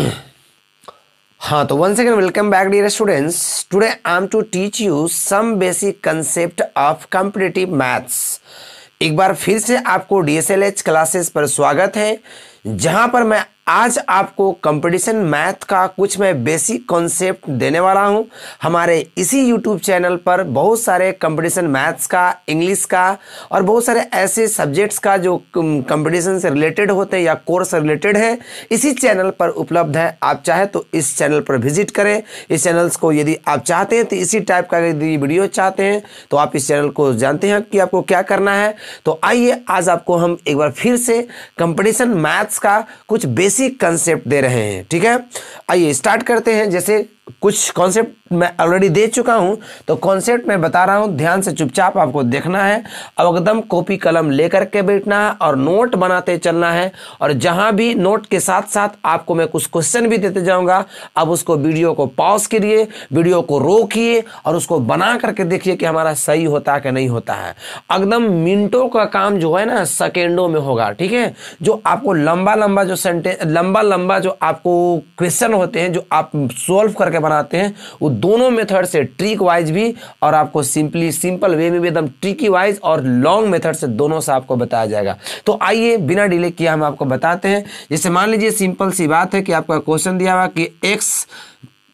हाँ तो one second welcome back dear students today I am to teach you some basic concept of competitive maths एक बार फिर से आपको डी क्लासेस पर स्वागत है जहां पर मैं आज आपको कंपटीशन मैथ का कुछ मैं बेसिक कॉन्सेप्ट देने वाला हूं हमारे इसी यूट्यूब चैनल पर बहुत सारे कंपटीशन मैथ्स का इंग्लिश का और बहुत सारे ऐसे सब्जेक्ट्स का जो कंपटीशन से रिलेटेड होते हैं या कोर्स रिलेटेड है इसी चैनल पर उपलब्ध है आप चाहे तो इस चैनल पर विजिट करें इस चैनल्स को यदि आप चाहते हैं तो इसी टाइप का यदि वीडियो चाहते हैं तो आप इस चैनल को जानते हैं कि आपको क्या करना है तो आइए आज आपको हम एक बार फिर से कंपटीशन मैथ्स का कुछ बेसिक बेसिक कंसेप्ट दे रहे हैं ठीक है आइए स्टार्ट करते हैं जैसे कुछ कॉन्सेप्ट मैं ऑलरेडी दे चुका हूँ तो कॉन्सेप्ट मैं बता रहा हूँ ध्यान से चुपचाप आपको देखना है अब एकदम कॉपी कलम लेकर के बैठना है और नोट बनाते चलना है और जहाँ भी नोट के साथ साथ आपको मैं कुछ क्वेश्चन भी देते जाऊँगा अब उसको वीडियो को पॉज करिए वीडियो को रोकिए और उसको बना करके देखिए कि हमारा सही होता है कि नहीं होता है एकदम मिनटों का काम जो है ना सेकेंडों में होगा ठीक है जो आपको लंबा लंबा जो सेंटेंस लंबा लंबा जो आपको क्वेश्चन होते हैं जो आप सोल्व करके बनाते हैं वो दोनों मेथड से ट्रिक वाइज भी और आपको सिंपली सिंपल वे में भी एकदम ट्रिकी वाइज और लॉन्ग मेथड से दोनों से आपको बताया जाएगा तो आइए बिना डिले किया हम आपको बताते हैं जैसे मान लीजिए सिंपल सी बात है कि आपका क्वेश्चन दिया हुआ कि एक्स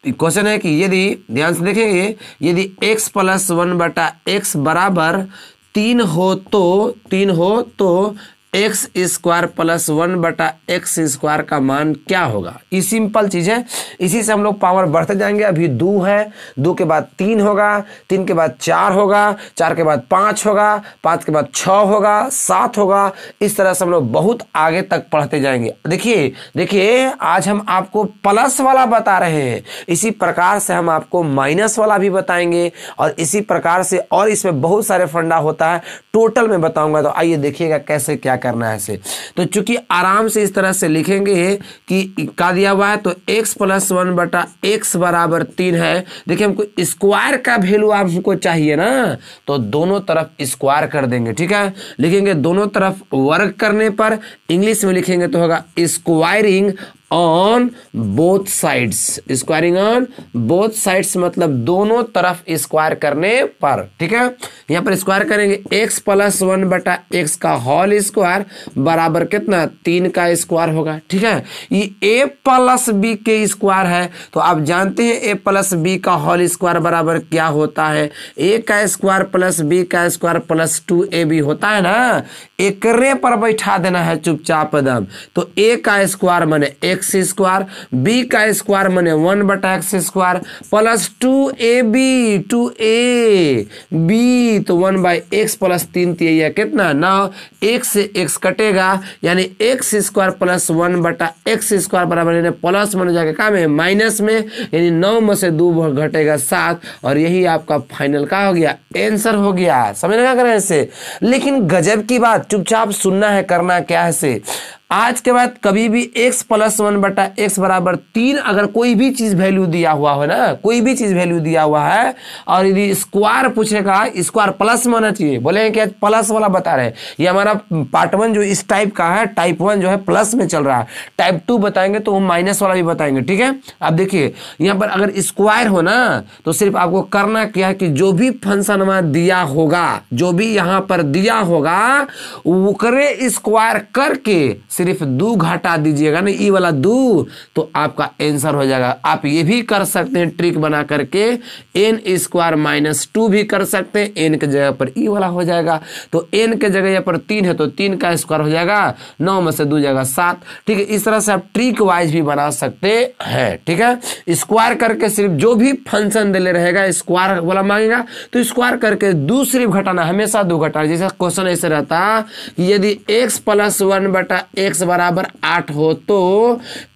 क्वेश्चन है कि यदि ध्यान से देखेंगे यदि एक्स प्लस वन बटा एक्स बराबर तीन हो तो तीन हो तो एक्स स्क्वायर प्लस वन बटा एक्स स्क्वायर का मान क्या होगा ये सिंपल चीज़ है इसी से हम लोग पावर बढ़ते जाएंगे अभी दो है दो के बाद तीन होगा तीन के बाद चार होगा चार के बाद पाँच होगा पाँच के बाद छः होगा सात होगा इस तरह से हम लोग बहुत आगे तक पढ़ते जाएंगे देखिए देखिए आज हम आपको प्लस वाला बता रहे हैं इसी प्रकार से हम आपको माइनस वाला भी बताएंगे और इसी प्रकार से और इसमें बहुत सारे फंडा होता है टोटल में बताऊंगा तो आइए देखिएगा कैसे क्या कर करना है इसे तो चूंकि आराम से इस तरह से लिखेंगे कि का दिया हुआ है तो x प्लस वन बटा एक्स बराबर तीन है देखिए हमको स्क्वायर का वैल्यू आपको चाहिए ना तो दोनों तरफ स्क्वायर कर देंगे ठीक है लिखेंगे दोनों तरफ वर्क करने पर इंग्लिश में लिखेंगे तो होगा squaring on both sides squaring on both sides मतलब दोनों तरफ स्क्वायर करने पर ठीक है यहां पर स्क्वायर करेंगे एक्स प्लस वन बटा एक्स का होल स्क्वायर बराबर कितना तीन का स्क्वायर होगा ठीक है ये ए प्लस बी के स्क्वायर है तो आप जानते हैं ए प्लस बी का होल स्क्वायर बराबर क्या होता है ए का स्क्वायर प्लस बी का square plus two a b होता है ना एक पर बैठा देना है चुपचाप दम तो ए का स्क्वायर मैंने एक्स स्क्वायर बी का स्क्वायर मैंने वन बटा x square plus two a b two a b तो वन बाई एक्स प्लस तीन तीन तो कितना नौ एक से एक्स कटेगा यानी एक्स स्क्वायर प्लस वन बटा एक्स स्क्वायर बराबर यानी प्लस में जाके काम है माइनस में यानी नौ में से दो घटेगा सात और यही आपका फाइनल का हो गया एंसर हो गया समझ लगा करें इससे लेकिन गजब की बात चुपचाप सुनना है करना क्या है से आज के बाद कभी भी x प्लस वन बटा एक्स बराबर तीन अगर कोई भी चीज़ वैल्यू दिया हुआ हो ना कोई भी चीज़ वैल्यू दिया हुआ है और यदि स्क्वायर का स्क्वायर प्लस में होना चाहिए बोले कि प्लस वाला बता रहे हैं ये हमारा पार्ट वन जो इस टाइप का है टाइप वन जो है प्लस में चल रहा है टाइप टू बताएंगे तो वो माइनस वाला भी बताएंगे ठीक है अब देखिए यहाँ पर अगर स्क्वायर हो ना तो सिर्फ आपको करना क्या है कि जो भी फंक्शन वहाँ दिया होगा जो भी यहाँ पर दिया होगा वो करे स्क्वायर करके सिर्फ दू घटा दीजिएगा ना ई वाला दू तो आपका आंसर हो जाएगा आप ये भी कर सकते हैं ट्रिक बना करके एन स्क्वायर माइनस टू भी कर सकते हैं एन के जगह पर ई e वाला हो जाएगा तो एन के जगह यहाँ पर तीन है तो तीन का स्क्वायर हो जाएगा नौ में से दो जाएगा सात ठीक है इस तरह से आप ट्रिक वाइज भी बना सकते हैं ठीक है स्क्वायर करके सिर्फ जो भी फंक्शन दे रहेगा स्क्वायर वाला मांगेगा तो स्क्वायर करके दो सिर्फ घटाना हमेशा दो घटाना जैसे क्वेश्चन ऐसे रहता यदि एक्स प्लस वन बटा एक्स बराबर आठ हो तो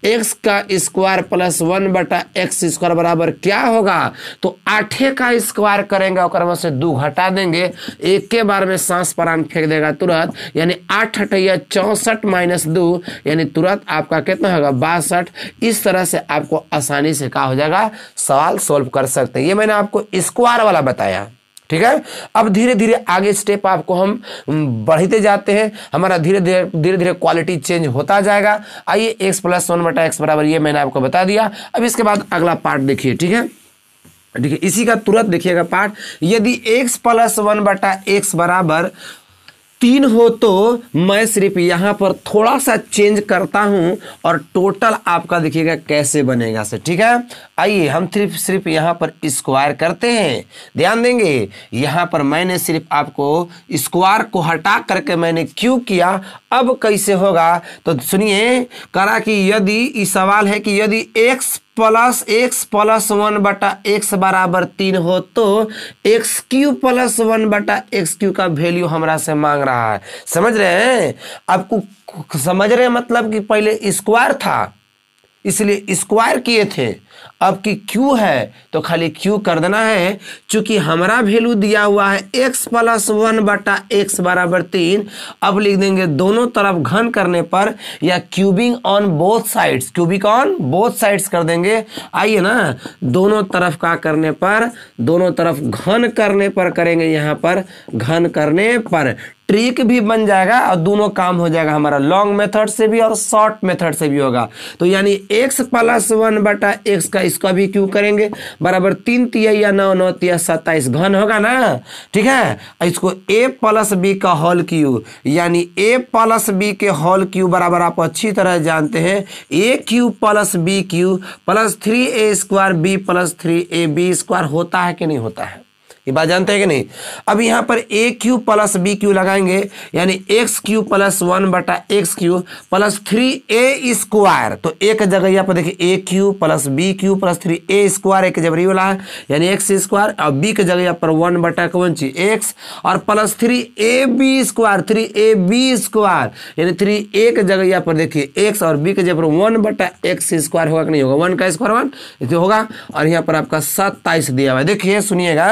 एक्स का स्क्वायर प्लस वन बटा एक्स स्क्वायर बराबर क्या होगा तो आठे का स्क्वायर करेंगे और से दो घटा देंगे एक के बार में सांस प्राण फेंक देगा तुरंत यानी आठ अठैया चौंसठ माइनस दो यानी तुरंत आपका कितना होगा बासठ इस तरह से आपको आसानी से कहा हो जाएगा सवाल सोल्व कर सकते हैं ये मैंने आपको स्क्वायर वाला बताया ठीक है अब धीरे धीरे आगे स्टेप आपको हम बढ़ते जाते हैं हमारा धीरे धीरे धीरे धीरे क्वालिटी चेंज होता जाएगा आइए एक्स प्लस वन बटा एक्स बराबर ये मैंने आपको बता दिया अब इसके बाद अगला पार्ट देखिए ठीक है ठीक है इसी का तुरंत देखिएगा पार्ट यदि एक्स प्लस वन बटा एक्स बराबर तीन हो तो मैं सिर्फ यहाँ पर थोड़ा सा चेंज करता हूं और टोटल आपका देखिएगा कैसे बनेगा से ठीक है आइए हम सिर्फ सिर्फ यहाँ पर स्क्वायर करते हैं ध्यान देंगे यहाँ पर मैंने सिर्फ आपको स्क्वायर को हटा करके मैंने क्यों किया अब कैसे होगा तो सुनिए करा कि यदि सवाल है कि यदि x plus x plus one बटा एक्स बराबर तीन हो तो एक्स क्यू प्लस वन बटा एक्स क्यू का वैल्यू हमारा से मांग रहा है समझ रहे हैं आपको समझ रहे हैं मतलब कि पहले स्क्वायर था इसलिए स्क्वायर किए थे अब की क्यू है तो खाली क्यू कर देना है चूंकि हमारा वैल्यू दिया हुआ है एक्स प्लस वन बटा एक्स बराबर तीन अब लिख देंगे दोनों तरफ घन करने पर या cubing on both sides cubic on both sides कर देंगे आइए ना दोनों तरफ का करने पर दोनों तरफ घन करने पर करेंगे यहाँ पर घन करने पर ट्रिक भी बन जाएगा और दोनों काम हो जाएगा हमारा लॉन्ग मेथड से भी और शॉर्ट मेथड से भी होगा तो यानी एक्स प्लस वन बटा एक्स इसका इसका भी क्यों करेंगे बराबर तीन तिया या नौ नौ तिया सत्ताईस घन होगा ना ठीक है इसको ए प्लस बी का हॉल क्यू यानी ए प्लस बी के हॉल क्यू बराबर आप अच्छी तरह जानते हैं a cube plus b cube plus three a square b plus three a b square होता है कि नहीं होता है ये बात जानते हैं कि नहीं अब यहाँ पर a cube plus b cube लगाएंगे यानी एक्स क्यू प्लस वन बटा x cube plus three a square तो एक जगह यहाँ पर देखिए a cube plus b cube plus three a square एक जबरी वाला है यानी एक्स स्क्वायर और बी के जगह यहाँ पर वन बटा कौन ची एक्स और plus three a b square three a b square यानी थ्री ए के जगह यहाँ पर देखिए एक्स और बी के जगह पर वन बटा एक्स स्क्वायर होगा कि नहीं होगा वन का स्क्वायर वन तो होगा और यहाँ पर आपका सत्ताईस दिया हुआ है देखिए सुनिएगा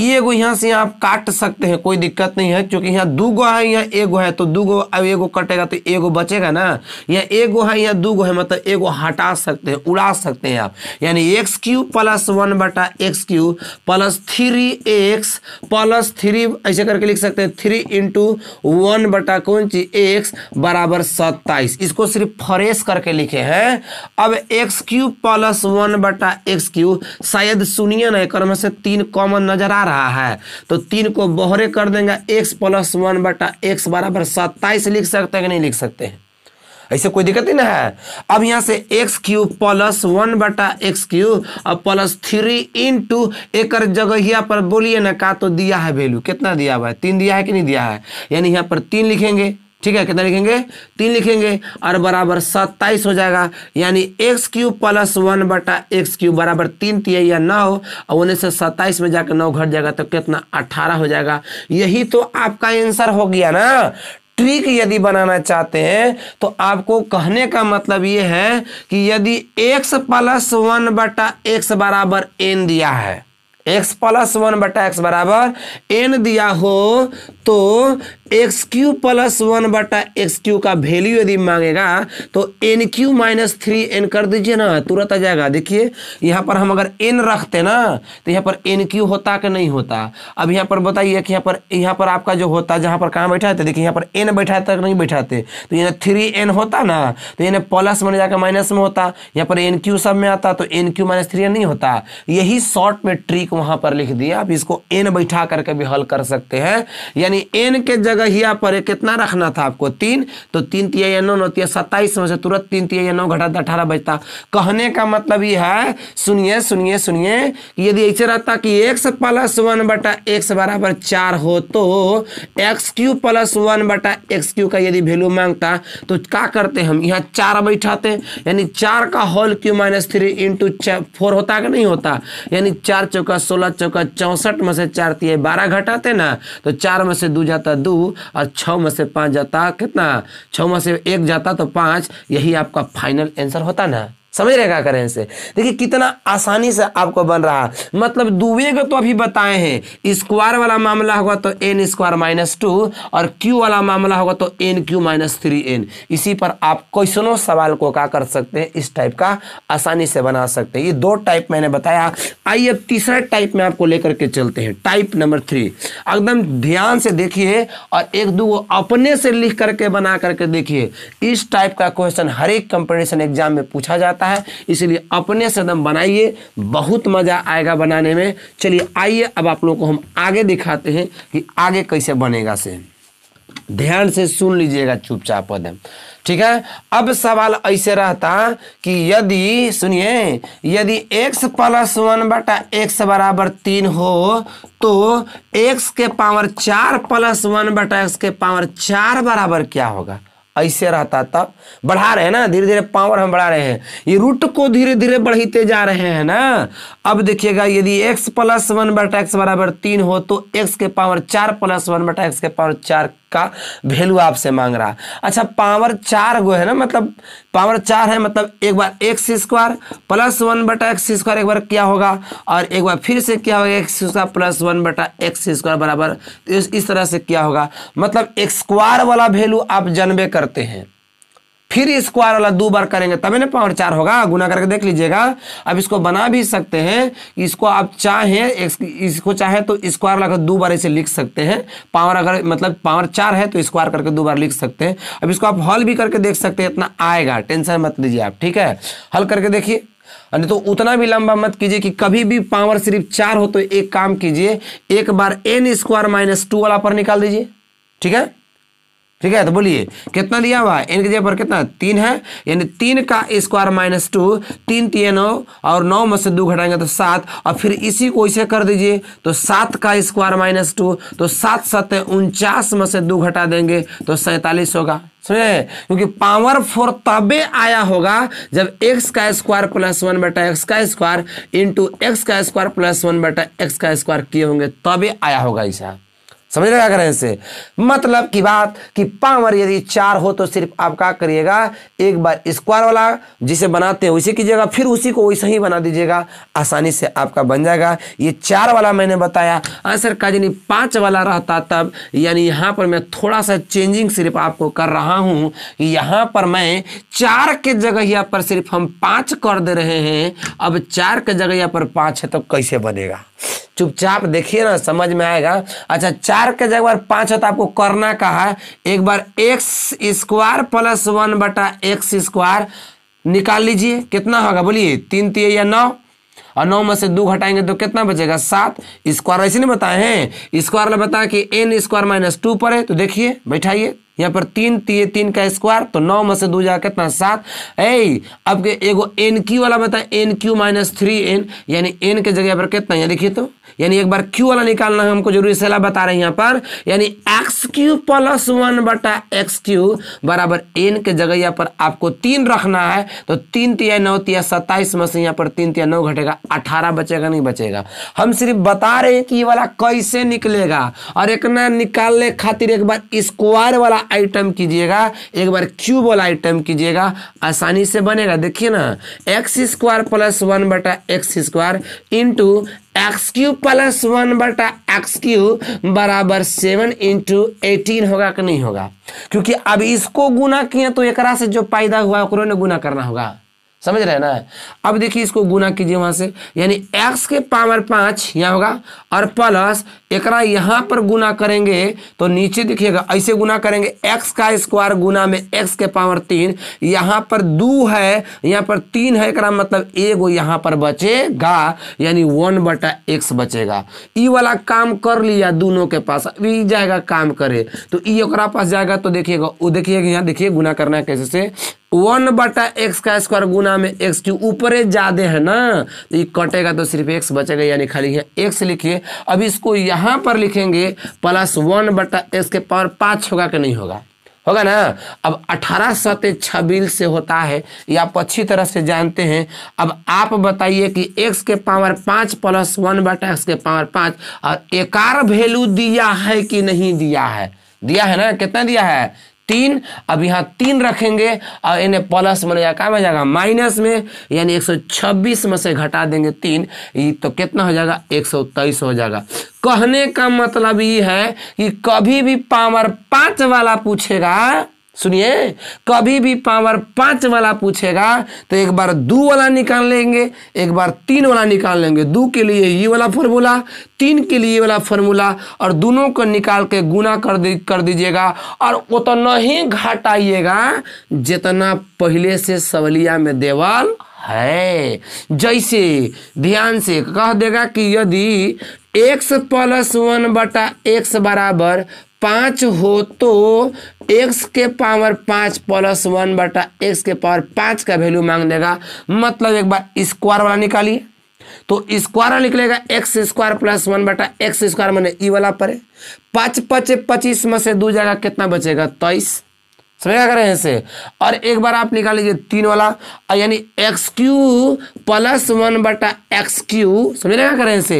ये गो यहाँ से आप काट सकते हैं कोई दिक्कत नहीं है क्योंकि यहाँ दो गो है यहाँ एगो है तो दो गो अब एगो कटेगा तो एगो बचेगा ना यहाँ एगो है यहाँ दो गो है मतलब एगो हटा सकते हैं उड़ा सकते हैं आप यानी एक्स क्यू प्लस वन बटा x cube plus three x plus three ऐसे करके लिख सकते हैं थ्री इंटू वन बटा कौन चीज एक्स बराबर सत्ताईस इसको सिर्फ फ्रेश करके लिखे हैं अब एक्स क्यू प्लस वन बटा एक्स क्यू शायद सुनिए ना एक में से तीन कॉमन नजर आ रहा है तो तीन को बोहरे कर देंगे एक्स प्लस वन बटा एक्स बराबर सत्ताईस लिख सकते हैं कि नहीं लिख सकते हैं ऐसे कोई दिक्कत ही ना है अब यहाँ से एक्स क्यूब प्लस वन बटा एक्स क्यूब और प्लस थ्री इन टू एक जगह पर बोलिए ना का तो दिया है वैल्यू कितना दिया हुआ है तीन दिया है कि नहीं दिया है यानी यहाँ पर तीन लिखेंगे ठीक है कितना लिखेंगे तीन लिखेंगे और बराबर सत्ताईस हो जाएगा यानी एक्स क्यूब प्लस वन बटा एक्स क्यूब बराबर तीन तीन या नौ और उन्हें से सत्ताईस में जाकर नौ घट जाएगा तो कितना अट्ठारह हो जाएगा यही तो आपका आंसर हो गया ना ट्रिक यदि बनाना चाहते हैं तो आपको कहने का मतलब ये है कि यदि एक्स प्लस वन बटा एक्स बराबर एन दिया है एक्स प्लस वन बटा एक्स बराबर एन दिया हो तो एक्स क्यू प्लस वन बटा एक्स क्यू का वैल्यू यदि मांगेगा तो n cube minus three n कर दीजिए ना तुरंत आ जाएगा देखिए यहाँ पर हम अगर एन रखते ना तो यहाँ पर एन क्यू होता कि नहीं होता अब यहाँ पर बताइए कि यहाँ पर यहाँ पर आपका जो होता जहाँ पर कहाँ बैठाते देखिए यहाँ पर एन बैठाते नहीं बैठाते तो यहाँ थ्री एन होता ना तो यहाँ प्लस में जाकर माइनस में होता यहाँ पर एन क्यू सब में आता तो एन क्यू माइनस थ्री नहीं होता यही शॉर्ट में ट्रिक वहां पर लिख दिया आप इसको एन बैठा करके भी हल कर सकते हैं यानी एन के जगह ही पर कितना रखना था आपको तीन तो तीन तिया नौ नौ तिया सत्ताईस में से तुरंत तीन तिया नौ घटा अठारह बजता कहने का मतलब ये है सुनिए सुनिए सुनिए यदि ऐसे रहता कि एक्स प्लस वन बटा एक्स बराबर चार हो तो एक्स क्यू प्लस वन बटा एक्स क्यू का यदि वैल्यू मांगता तो क्या करते हम यहाँ चार बैठाते यानी चार का whole cube minus three into four होता कि नहीं होता यानी चार चौका चौका सोलह चौका चौसठ में से चार तीय बारह घटाते ना तो चार में से दो जाता दो और छ में से पाँच जाता कितना छ में से एक जाता तो पाँच यही आपका फाइनल आंसर होता ना समझ रहे क्या करें इसे देखिए कितना आसानी से आपको बन रहा मतलब दुबे को तो अभी बताए हैं स्क्वायर वाला मामला होगा तो एन स्क्वायर माइनस टू और क्यू वाला मामला होगा तो n cube minus three n इसी पर आप क्वेश्चनों सवाल को क्या कर सकते हैं इस टाइप का आसानी से बना सकते हैं ये दो टाइप मैंने बताया आइए अब तीसरे टाइप में आपको लेकर के चलते हैं टाइप नंबर थ्री एकदम ध्यान से देखिए और एक दो अपने से लिख करके बना करके देखिए इस टाइप का क्वेश्चन हर एक कंपटिशन एग्जाम में पूछा जाता जाता है इसलिए अपने सदम बनाइए बहुत मज़ा आएगा बनाने में चलिए आइए अब आप लोगों को हम आगे दिखाते हैं कि आगे कैसे बनेगा से ध्यान से सुन लीजिएगा चुपचाप पद ठीक है अब सवाल ऐसे रहता कि यदि सुनिए यदि x प्लस वन बटा एक्स बराबर तीन हो तो x के पावर चार प्लस वन बटा एक्स के पावर चार बराबर क्या होगा ऐसे रहता तब बढ़ा रहे हैं ना धीरे धीरे पावर हम बढ़ा रहे हैं ये रूट को धीरे धीरे बढ़ते जा रहे हैं ना अब देखिएगा यदि एक्स प्लस वन बटा एक्स बराबर तीन हो तो एक्स के पावर चार प्लस वन बटा एक्स के पावर चार का वैल्यू आपसे मांग रहा है अच्छा पावर चार गो है ना मतलब पावर चार है मतलब एक बार एक्स स्क्वायर प्लस वन बटा एक्स स्क्वायर एक बार क्या होगा और एक बार फिर से क्या होगा एक्स स्क्वायर प्लस वन बटा एक्स स्क्वायर बराबर तो इस तरह से क्या होगा मतलब स्क्वायर वाला वैल्यू आप जनबे करते हैं फिर स्क्वायर वाला दो बार करेंगे तभी ना पावर चार होगा गुना करके देख लीजिएगा अब इसको बना भी सकते हैं इसको आप चाहें इसको चाहे तो स्क्वायर वाला दो बार इसे लिख सकते हैं पावर अगर मतलब पावर चार है तो स्क्वायर करके दो बार लिख सकते हैं अब इसको आप हल भी करके देख सकते हैं इतना आएगा टेंशन मत लीजिए आप ठीक है हल करके देखिए नहीं तो उतना भी लंबा मत कीजिए कि कभी भी पावर सिर्फ चार हो तो एक काम कीजिए एक बार एन स्क्वायर माइनस टू वाला पर निकाल दीजिए ठीक है ठीक है तो बोलिए कितना दिया हुआ है एन के जगह पर कितना तीन है यानी तीन का स्क्वायर माइनस टू तीन तीन नौ और नौ में से दो घटाएंगे तो सात और फिर इसी को इसे कर दीजिए तो सात का स्क्वायर माइनस टू तो सात सत्य उनचास में से दो घटा देंगे तो सैंतालीस होगा समझे क्योंकि पावर फोर तबे आया होगा जब एक्स का स्क्वायर प्लस वन बटा एक्स का स्क्वायर इंटू एक्स का स्क्वायर प्लस वन बटा एक्स का स्क्वायर किए होंगे तबे आया होगा ऐसा समझ क्या करें इसे मतलब की बात कि पावर यदि चार हो तो सिर्फ आप क्या करिएगा एक बार स्क्वायर वाला जिसे बनाते हैं उसे कीजिएगा फिर उसी को वैसे ही बना दीजिएगा आसानी से आपका बन जाएगा ये चार वाला मैंने बताया आंसर का यानी पांच वाला रहता तब यानी यहाँ पर मैं थोड़ा सा चेंजिंग सिर्फ आपको कर रहा हूं यहां यहाँ पर मैं चार के जगह पर सिर्फ हम पांच कर दे रहे हैं अब चार के जगह पर पांच है तो कैसे बनेगा चुपचाप देखिए ना समझ में आएगा अच्छा चार के जगह पांच होता आपको करना का है एक बार एक्स स्क्वायर प्लस वन बटा एक्स स्क्वायर निकाल लीजिए कितना होगा बोलिए तीन तीन या नौ और नौ में से दो घटाएंगे तो कितना बचेगा सात स्क्वायर ऐसे नहीं बताए हैं स्क्वायर बताया कि एन स्क्वायर माइनस टू पर है तो देखिए बैठाइए यहाँ पर तीन तीन तीन का स्क्वायर तो नौ में से दो जा कितना सात ऐ अब एगो एन क्यू वाला बता n cube minus three n यानी एन के जगह पर कितना यहाँ देखिए तो यानी एक बार क्यू वाला निकालना है हमको जरूरी सलाह बता रहे हैं यहाँ पर यानी एक्स क्यू प्लस वन बटा एक्स क्यू बराबर एन के जगह यहाँ पर आपको तीन रखना है तो तीन तिया नौ तिया सत्ताईस में से यहाँ पर तीन तिया नौ घटेगा अठारह बचेगा नहीं बचेगा हम सिर्फ बता रहे हैं कि ये वाला कैसे निकलेगा और एक निकालने खातिर एक बार स्क्वायर वाला आइटम कीजिएगा एक बार क्यू वाला आइटम कीजिएगा आसानी से बनेगा देखिए ना एक्स स्क्वायर प्लस वन बटा x square into x cube plus one बटा एक्स क्यू बराबर सेवन इंटू एटीन होगा कि नहीं होगा क्योंकि अब इसको गुना किए तो एक से जो पैदा हुआ उन्होंने गुना करना होगा समझ रहे ना अब देखिए इसको गुना कीजिए वहां से यानी x के पावर पांच यहां होगा और प्लस एक यहां पर गुना करेंगे तो नीचे देखिएगा ऐसे गुना करेंगे x का स्क्वायर गुना में x के पावर तीन यहां पर दो है यहां पर तीन है मतलब एक मतलब एगो यहां पर बचेगा यानी वन बटा एक्स बचेगा ई वाला काम कर लिया दोनों के पास अभी जाएगा काम करे तो ई पास जाएगा तो देखिएगा वो देखिएगा यहाँ देखिए गुना करना है कैसे से वन बटा एक्स का स्क्वायर गुना में एक्स की ऊपर ज्यादा है ना तो ये कटेगा तो सिर्फ एक्स बचेगा यानी खाली है एक्स लिखिए अब इसको यहाँ पर लिखेंगे प्लस वन बटा एक्स के पावर पांच होगा कि नहीं होगा होगा ना अब अठारह सत्य छबील से होता है ये आप अच्छी तरह से जानते हैं अब आप बताइए कि एक्स के पावर पांच प्लस वन बटा एक्स के पावर पांच और एकार वैल्यू दिया है कि नहीं दिया है दिया है ना कितना दिया है तीन अब यहाँ तीन रखेंगे और इन्हें प्लस में जाएगा क्या में जाएगा माइनस में यानी एक सौ छब्बीस में से घटा देंगे तीन ये तो कितना हो जाएगा एक सौ तेईस हो जाएगा कहने का मतलब ये है कि कभी भी पावर पाँच वाला पूछेगा सुनिए कभी भी पावर पांच वाला पूछेगा तो एक बार दो वाला निकाल लेंगे एक बार तीन वाला निकाल लेंगे दो के लिए ये वाला फॉर्मूला तीन के लिए ये वाला फॉर्मूला और दोनों को निकाल के गुना कर दी कर दीजिएगा और उतना ही घटाइएगा जितना पहले से सवलिया में देवल है जैसे ध्यान से कह देगा कि यदि एक्स प्लस वन बटा एक्स बराबर पाँच हो तो एक्स के पावर पाँच प्लस वन बटा एक्स के पावर पाँच का वैल्यू मांग देगा मतलब एक बार स्क्वायर वाला निकालिए तो स्क्वायर वाला निकलेगा एक्स स्क्वायर प्लस वन बटा एक्स स्क्वायर मैंने ई वाला पड़े पाँच पच पच्चीस में से दो जाएगा कितना बचेगा तेईस समझ क्या करें इसे और एक बार आप निकाल लीजिए तीन वाला यानी एक्स क्यू प्लस वन बटा एक्स क्यू समझ क्या करें इसे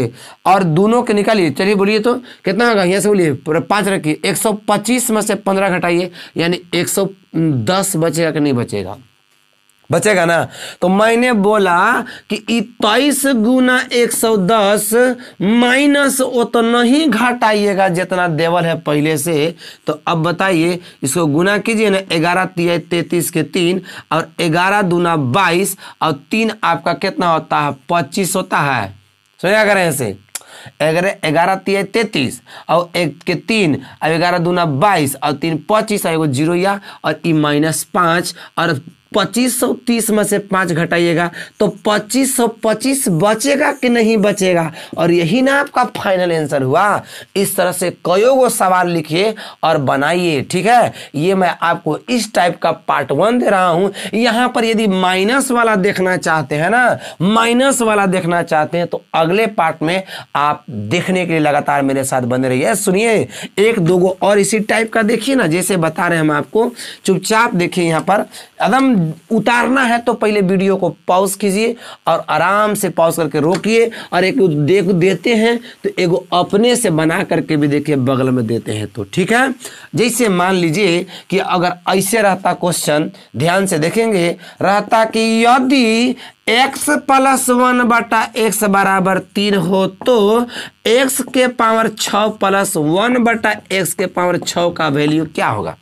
और दोनों के निकालिए चलिए बोलिए तो कितना होगा यहाँ से बोलिए पांच रखिए एक सौ पच्चीस में से पंद्रह घटाइए यानी एक सौ दस बचेगा कि नहीं बचेगा बचेगा ना तो मैंने बोला कि इक्कीस गुना एक सौ दस माइनस उतना ही घटाइएगा जितना देवल है पहले से तो अब बताइए इसको गुना कीजिए ना ग्यारह तीय तैतीस के तीन और ग्यारह दूना बाईस और तीन आपका कितना होता है पच्चीस होता है सुनिया करें ऐसे ग्यारह तीय तैतीस और एक के तीन और ग्यारह दूना बाईस और तीन पच्चीस आएगा जीरो या और ई माइनस पाँच और पच्चीस सौ तीस में से पांच घटाइएगा तो पच्चीस सौ पच्चीस बचेगा कि नहीं बचेगा और यही ना आपका फाइनल आंसर हुआ इस तरह से कई गो सवाल लिखिए और बनाइए ठीक है ये मैं आपको इस टाइप का पार्ट वन दे रहा हूं यहाँ पर यदि माइनस वाला देखना चाहते हैं ना माइनस वाला देखना चाहते हैं तो अगले पार्ट में आप देखने के लिए लगातार मेरे साथ बने रहिए सुनिए एक दो गो और इसी टाइप का देखिए ना जैसे बता रहे हैं हम आपको चुपचाप देखिए यहाँ पर अदम उतारना है तो पहले वीडियो को पॉज कीजिए और आराम से पॉज करके रोकिए और एक देख देते हैं तो एगो अपने से बना करके भी देखिए बगल में देते हैं तो ठीक है जैसे मान लीजिए कि अगर ऐसे रहता क्वेश्चन ध्यान से देखेंगे रहता कि यदि एक्स प्लस वन बटा एक्स बराबर तीन हो तो एक्स के पावर छ प्लस वन बटा एक्स के पावर छ का वैल्यू क्या होगा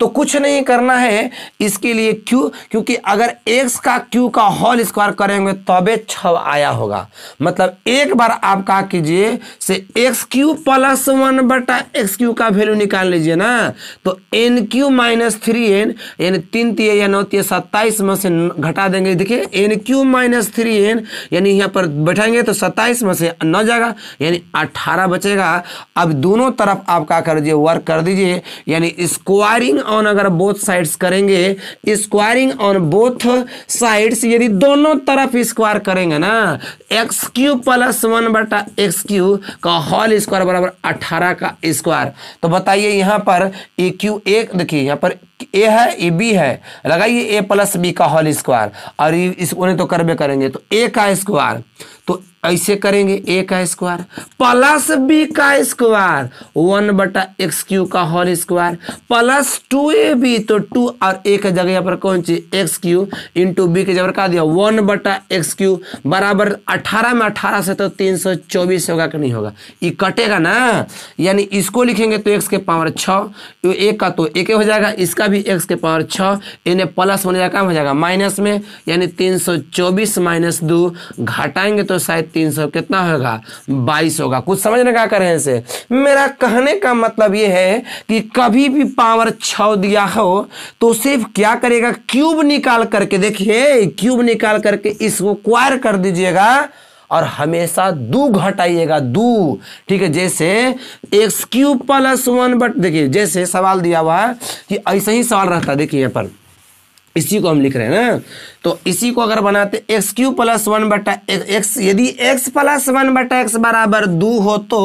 तो कुछ नहीं करना है इसके लिए क्यू क्योंकि अगर एक्स का क्यू का होल स्क्वायर करेंगे तबे छव आया होगा मतलब एक बार आप कहा कीजिए से एक्स क्यू प्लस वन बटा एक्स क्यू का वैल्यू निकाल लीजिए ना तो n cube minus three n यानी तीन तीय या नौ तीय सत्ताईस में से घटा देंगे देखिए n cube minus three n यानी यहाँ पर बैठाएंगे तो सत्ताईस में से नौ जाएगा यानी अट्ठारह बचेगा अब दोनों तरफ आप क्या कर दीजिए वर्क कर दीजिए यानी स्क्वायरिंग ऑन अगर बोथ साइड्स करेंगे स्क्वायरिंग ऑन बोथ साइड्स यदि दोनों तरफ स्क्वायर करेंगे ना एक्स क्यू प्लस वन बटा एक्स क्यू का होल स्क्वायर बराबर अठारह का स्क्वायर तो बताइए यहाँ पर ए क्यू एक देखिए यहाँ पर ए है ए बी है लगाइए ए प्लस बी का होल स्क्वायर और इस उन्हें तो करबे करेंगे तो ए का स्क्वायर तो ऐसे करेंगे ए का स्क्वायर प्लस बी का स्क्वायर वन बटा एक्स क्यू का whole square plus two a b तो टू और ए का जगह पर कौन चीज एक्स क्यू इंटू बी के जगह का दिया वन बटा एक्स क्यू बराबर अठारह में अठारह से तो तीन सौ चौबीस होगा कि नहीं होगा ये कटेगा ना यानी इसको लिखेंगे तो एक्स के पावर छ एक तो का तो एक हो जाएगा इसका भी एक्स के पावर छ प्लस होने का काम हो जाएगा माइनस में यानी तीन सौ चौबीस माइनस दो घटाएंगे तो तो शायद तीन सौ कितना होगा बाईस होगा कुछ समझने का कह रहे हैं इसे मेरा कहने का मतलब ये है कि कभी भी पावर छ दिया हो तो सिर्फ क्या करेगा क्यूब निकाल करके देखिए क्यूब निकाल करके इसको क्वायर कर दीजिएगा और हमेशा दो घटाइएगा दो ठीक है जैसे एक्स क्यूब प्लस वन बट देखिए जैसे सवाल दिया हुआ है कि ऐसे ही सवाल रहता है देखिए यहाँ पर इसी को हम लिख रहे हैं ना तो इसी को अगर बनाते एक्स क्यू प्लस वन बटा एक्स यदि एक्स प्लस वन बटा एक्स बराबर दो हो तो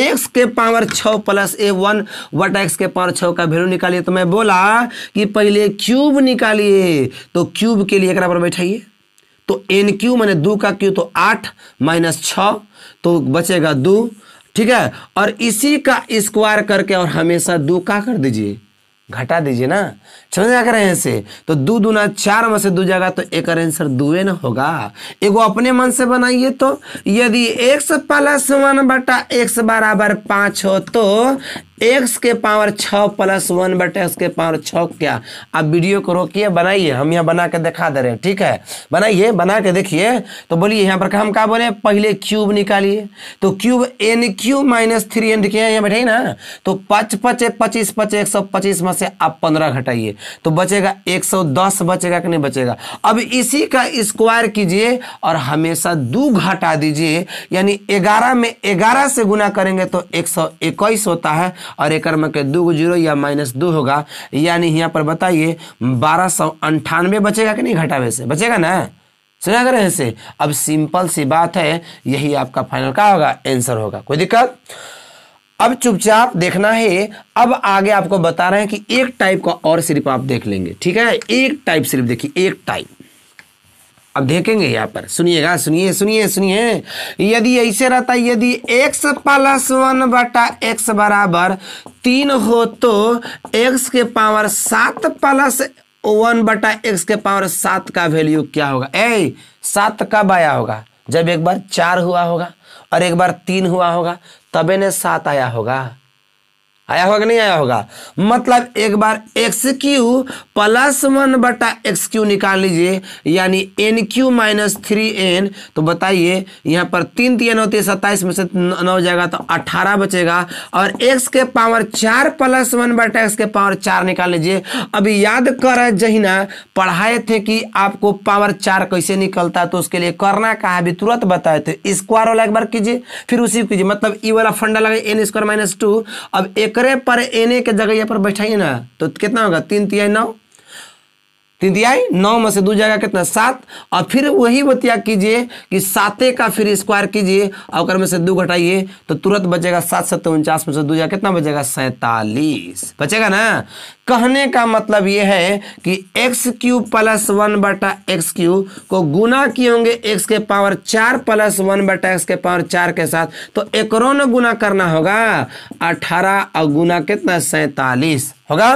एक्स के पावर छ प्लस ए वन बटा एक्स के पावर छ का वैल्यू निकालिए तो मैं बोला कि पहले क्यूब निकालिए तो क्यूब के लिए एक बराबर बैठाइए तो एन क्यू मैंने दो का क्यू तो आठ माइनस छ तो बचेगा दो ठीक है और इसी का स्क्वायर करके और हमेशा दो का कर दीजिए घटा दीजिए ना समझ में आ रहे से तो दो दूना चार में से दो जाएगा तो एक आंसर दुए ना होगा एगो अपने मन से बनाइए तो यदि से प्लस वन बटा से बराबर पाँच हो तो एक्स के पावर छ प्लस वन बटे एक्स के पावर छ क्या आप वीडियो को रोकिए बनाइए हम यहाँ बना के दिखा दे रहे हैं ठीक है बनाइए बना के देखिए तो बोलिए यहाँ पर हम क्या बोले पहले क्यूब निकालिए तो cube n cube minus three n देखिए यहाँ बैठे ना तो पच पचे पच्चीस पचे एक सौ पच्चीस में से आप पंद्रह घटाइए तो बचेगा 110 बचेगा कि नहीं बचेगा अब इसी का स्क्वायर कीजिए और हमेशा दो घटा दीजिए यानी 11 में 11 से गुना करेंगे तो 121 होता है और एक में के जीरो या माइनस दो होगा यानी यहाँ पर बताइए बारह सौ अंठानवे बचेगा कि नहीं घटावे से बचेगा ना सुना करें से अब सिंपल सी बात है यही आपका फाइनल का होगा आंसर होगा कोई दिक्कत अब चुपचाप देखना है अब आगे आपको बता रहे हैं कि एक टाइप का और सिर्फ आप देख लेंगे ठीक है एक टाइप सिर्फ देखिए एक टाइप अब देखेंगे यहां पर सुनिएगा सुनिए सुनिए सुनिए यदि ऐसे रहता यदि x प्लस वन बटा एक्स बराबर तीन हो तो x के पावर सात प्लस वन बटा एक्स के पावर सात का वैल्यू क्या होगा ए सात कब आया होगा जब एक बार चार हुआ होगा और एक बार तीन हुआ होगा तबे ने सात आया होगा आया होगा नहीं आया होगा मतलब एक बार एक्स क्यू प्लस वन बटा एक्स क्यू निकाल लीजिए यानी n cube minus three n तो बताइए यहाँ पर तीन तीन होती है सत्ताईस में से नौ जाएगा तो अठारह बचेगा और एक्स के पावर चार प्लस वन बटा एक्स के पावर चार निकाल लीजिए अभी याद कर जहीना पढ़ाए थे कि आपको पावर चार कैसे निकलता है तो उसके लिए करना कहा अभी तुरंत बताए थे स्क्वायर वाला एक बार कीजिए फिर उसी कीजिए मतलब ई e वाला फंडा लगा एन स्क्वायर माइनस टू अब एक करें पर एने के जगह पर बैठाइए ना तो कितना होगा तीन तिहाई नौ तीन नौ में से दो जाएगा कितना सात और फिर वही बतिया कीजिए कि साते का फिर स्क्वायर कीजिए और अगर में से दो घटाइए तो तुरंत बचेगा सात सत्तर उनचास में से दो जाएगा कितना बचेगा सैतालीस बचेगा ना कहने का मतलब यह है कि एक्स क्यू प्लस वन बटा एक्स क्यू को गुना किए होंगे एक्स के पावर चार प्लस वन बटा एक्स के पावर चार के साथ तो एक गुना करना होगा अठारह और गुना कितना सैतालीस होगा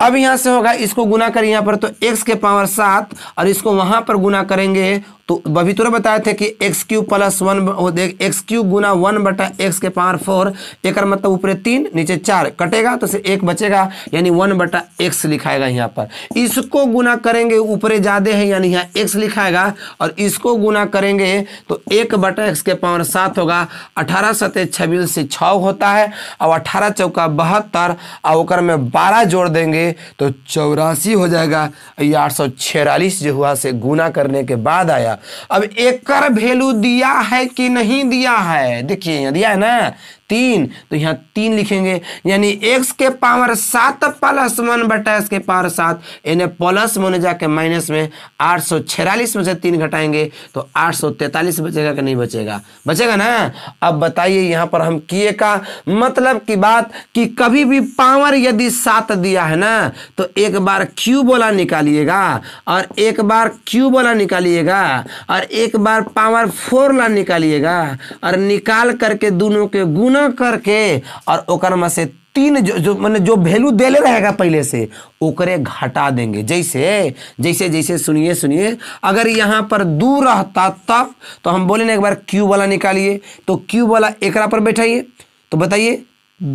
अब यहां से होगा इसको गुना करें यहां पर तो एक्स के पावर सात और इसको वहां पर गुना करेंगे तो अभी तुरंत बताए थे कि एक्स क्यू प्लस वन देख एक्स क्यू गुना वन बटा एक्स के पावर फोर एक मतलब ऊपरे तीन नीचे चार कटेगा तो सिर्फ एक बचेगा यानी वन बटा एक्स लिखाएगा यहाँ पर इसको गुना करेंगे ऊपरे ज़्यादा है यानी यहाँ एक्स लिखाएगा और इसको गुना करेंगे तो एक बटा एक्स के पावर सात होगा अठारह सतह छब्बीस से छ होता है और अठारह चौका बहत्तर और ओकर में बारह जोड़ देंगे तो चौरासी हो जाएगा या आठ सौ छियालीस जो हुआ से गुना करने के बाद आया अब एकर वैल्यू दिया है कि नहीं दिया है देखिए दिया है ना तीन तो यहाँ तीन लिखेंगे यानी एक्स के पावर सात प्लस वन बटा एक्स के पावर सात यानी प्लस वन जाके माइनस में आठ सौ छियालीस में से तीन घटाएंगे तो आठ सौ तैतालीस बचेगा कि नहीं बचेगा बचेगा ना अब बताइए यहाँ पर हम किए का मतलब की बात कि कभी भी पावर यदि सात दिया है ना तो एक बार क्यू बोला निकालिएगा और एक बार क्यू बोला निकालिएगा और एक बार पावर फोर ला निकालिएगा और निकाल करके दोनों के गुना गुना करके और ओकर में से तीन जो, जो मैंने जो वैल्यू देले रहेगा पहले से ओकरे घटा देंगे जैसे जैसे जैसे सुनिए सुनिए अगर यहाँ पर दू रहता तब तो हम बोले ना एक बार क्यू वाला निकालिए तो क्यू वाला एकरा पर बैठाइए तो बताइए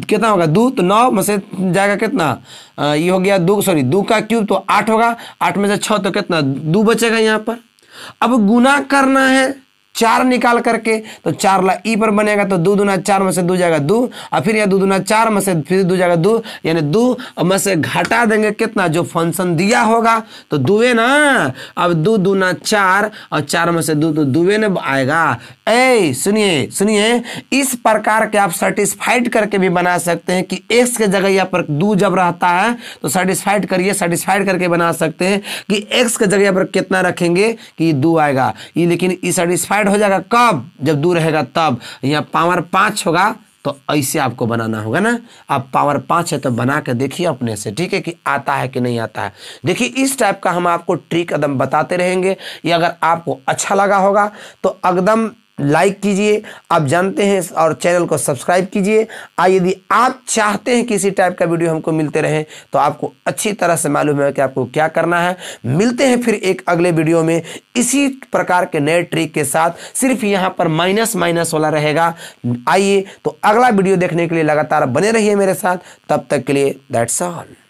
कितना होगा दो तो नौ में से जाएगा कितना आ, ये हो गया दो सॉरी दो का क्यूब तो आठ होगा आठ में से छः तो कितना दो बचेगा यहाँ पर अब गुना करना है चार निकाल करके तो चार ला ई पर बनेगा तो दो दूना चार में से दो जाएगा दो और फिर यह दो दुना चार में से फिर दो जाएगा दो यानी दो में से घटा देंगे कितना जो फंक्शन दिया होगा तो दुवे ना अब दो दुना चार और चार में से दो तो दुवे ने आएगा ए सुनिए सुनिए इस प्रकार के आप सर्टिस्फाइड करके भी बना सकते हैं कि एक्स के जगह यहाँ पर दो जब रहता है तो सर्टिस्फाइड करिए सर्टिस्फाइड करके बना सकते हैं कि एक्स के जगह पर कितना रखेंगे कि दो आएगा ये लेकिन इस सर्टिस्फाइड ऐड हो जाएगा कब जब दू रहेगा तब यहाँ पावर पाँच होगा तो ऐसे आपको बनाना होगा ना आप पावर पाँच है तो बना के देखिए अपने से ठीक है कि आता है कि नहीं आता है देखिए इस टाइप का हम आपको ट्रिक एकदम बताते रहेंगे ये अगर आपको अच्छा लगा होगा तो एकदम लाइक कीजिए आप जानते हैं और चैनल को सब्सक्राइब कीजिए आ यदि आप चाहते हैं किसी टाइप का वीडियो हमको मिलते रहें तो आपको अच्छी तरह से मालूम है कि आपको क्या करना है मिलते हैं फिर एक अगले वीडियो में इसी प्रकार के नए ट्रिक के साथ सिर्फ यहाँ पर माइनस माइनस वाला रहेगा आइए तो अगला वीडियो देखने के लिए लगातार बने रहिए मेरे साथ तब तक के लिए दैट्स ऑल